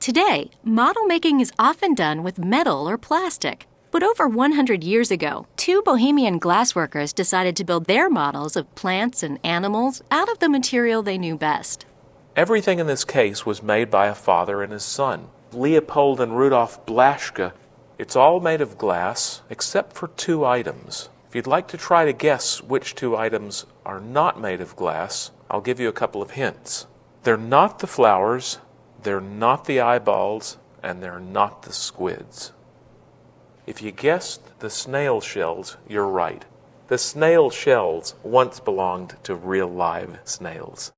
Today, model making is often done with metal or plastic. But over 100 years ago, two Bohemian glassworkers decided to build their models of plants and animals out of the material they knew best. Everything in this case was made by a father and his son, Leopold and Rudolf Blaschke. It's all made of glass except for two items. If you'd like to try to guess which two items are not made of glass, I'll give you a couple of hints. They're not the flowers they're not the eyeballs and they're not the squids. If you guessed the snail shells, you're right. The snail shells once belonged to real live snails.